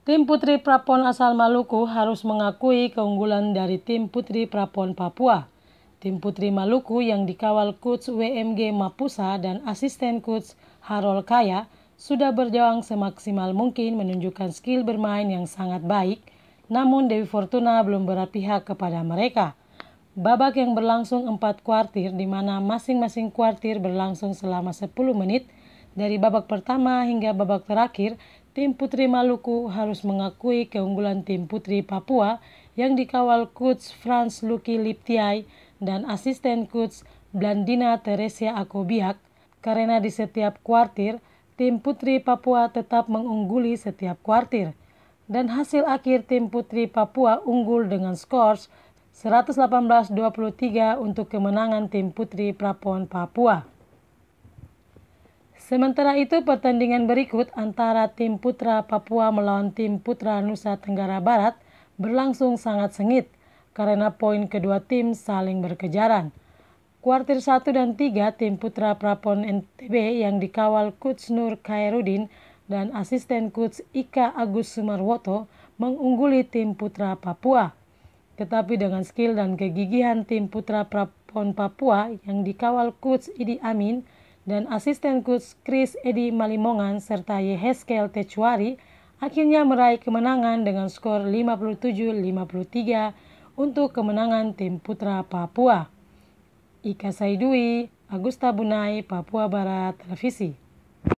Tim Putri Prapon asal Maluku harus mengakui keunggulan dari tim Putri Prapon Papua. Tim Putri Maluku yang dikawal coach WMG Mapusa dan asisten coach Harol Kaya sudah berjuang semaksimal mungkin menunjukkan skill bermain yang sangat baik, namun Dewi Fortuna belum berpihak kepada mereka. Babak yang berlangsung empat kuartir di mana masing-masing kuartir berlangsung selama 10 menit dari babak pertama hingga babak terakhir tim putri Maluku harus mengakui keunggulan tim putri Papua yang dikawal coach Franz Luki Liptiai dan asisten coach Blandina Teresia Akobiak karena di setiap kuartir tim putri Papua tetap mengungguli setiap kuartir dan hasil akhir tim putri Papua unggul dengan skor 118-23 untuk kemenangan tim putri Prapon Papua. Sementara itu, pertandingan berikut antara tim putra Papua melawan tim putra Nusa Tenggara Barat berlangsung sangat sengit karena poin kedua tim saling berkejaran. Kuartir 1 dan 3 tim putra Prapon NTB yang dikawal Coach Nur Khairuddin dan asisten Coach Ika Agus Sumarwoto mengungguli tim putra Papua. Tetapi dengan skill dan kegigihan tim putra Prapon Papua yang dikawal Coach Idi Amin, dan asisten coach Chris Edi Malimongan serta Yeheskel Techuari akhirnya meraih kemenangan dengan skor 57-53 untuk kemenangan tim putra Papua. Ika Saidui, Agusta Bunai, Papua Barat Televisi.